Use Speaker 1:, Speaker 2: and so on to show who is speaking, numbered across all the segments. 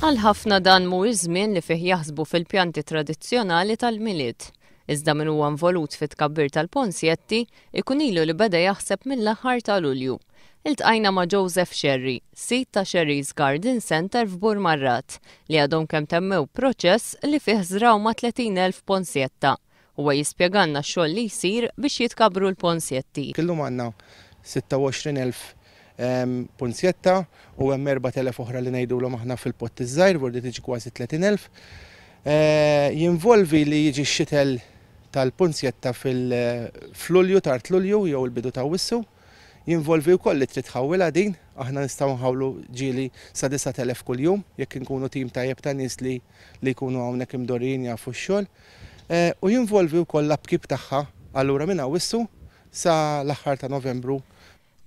Speaker 1: Għal ħafna dan mu iż-żmien li fih jaħsbu fil-pjanti tradizzjonali tal milit Iżda min huwa involut fit-tkabbir tal-Ponsjetti, ikun ilu li beda jaħseb mill-aħħar tal-Ulju. Iltqajna ma' Joseph Sherry, sit ta' Sherry's Garden Center f'Bur Marrat, li għadhom kemm temmew proċess li fih żraw ma' 30,000 ponsjetta. Huwa jispjeganna x-xogħol li jsir biex jitkabru
Speaker 2: l-ponsjetti. Kellum għandna 26,000 punzjetta u hemm 4000 oħra li ngħidulhom aħna fil-pott iż-żgħir bordi tiġi kważi 30,000 eh, jinvolvi li jiġi x-xitel tal-punzjetta fil-flulju tar tlulju jew il-bidu ta' wissu jinvolvi wkoll li trid tħawwilha din, aħna nistgħu nħawlu ġieli sa 9000 kuljum jekk inkunu tim tajjeb ta' nies li li jkunu hawnhekk imdorin jafu x-xogħol. Eh, u jinvolvi wkoll l-abkib tagħha allura minn wissu sa l-aħħar ta' Novembru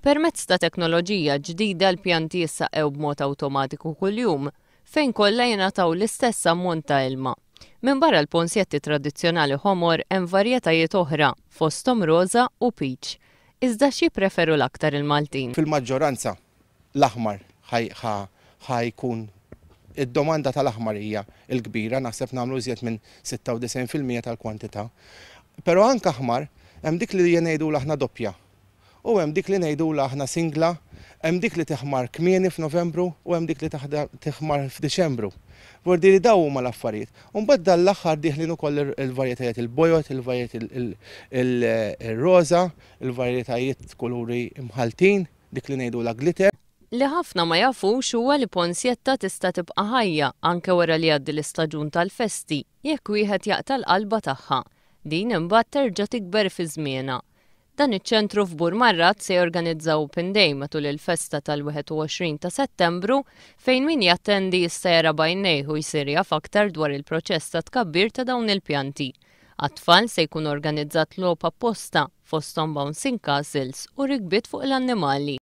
Speaker 1: Permezz ta' teknoloġija ġdida l-pjanti jissaqew b'mod awtomatiku kuljum fejn kollha jingħataw l-istess ammont ta' ilma. Minn barra l-ponsjetti tradizzjonali homor hemm varjetajiet oħra fostom roza u
Speaker 2: peach. Iżda xi preferu l-aktar il-Maltin. Fil-maġġoranza l-aħmar ħajkun id-domanda tal-aħmar hija l-kbira, naħseb nagħmlu iżjed minn 96% tal-kwantità. Però anke aħmar hemm dik li jgħidu l-aħna doppja u hemm dik li ngħidu aħna singla, hemm dik li teħmar kmieni f'Novembru u hemm dik li teħmar f'Diċembru. Vordi li daw huma l-affarijiet. Umbagħad dan l-aħħar diħlin ukoll il-varjetajiet il-bojot, il-varjetajiet il-roża, il-varjetajiet kuluri mħaltin, dik li ngħidu l glitter.
Speaker 1: Li ħafna ma jafux huwa li ponsjetta tista' tibqa' ħajja anke wara li għaddi l-istaġun tal-festi jekk wieħed jaqta l-qalba tagħha. Din imbagħad terġa' tikber fi żmiena Dan iċ-ċentru f'Bur Marrat se jorganizza Open Day matul il-festa tal-21 ta' Settembru fejn min jattendi jistajra bajnejhu jisirja faktar dwar il-proċess ta' tkabbir ta' dawn il-pjanti. Għatfall se jkun organizzat lopa posta fostom bouncing castles u rikbit fuq l-annimali.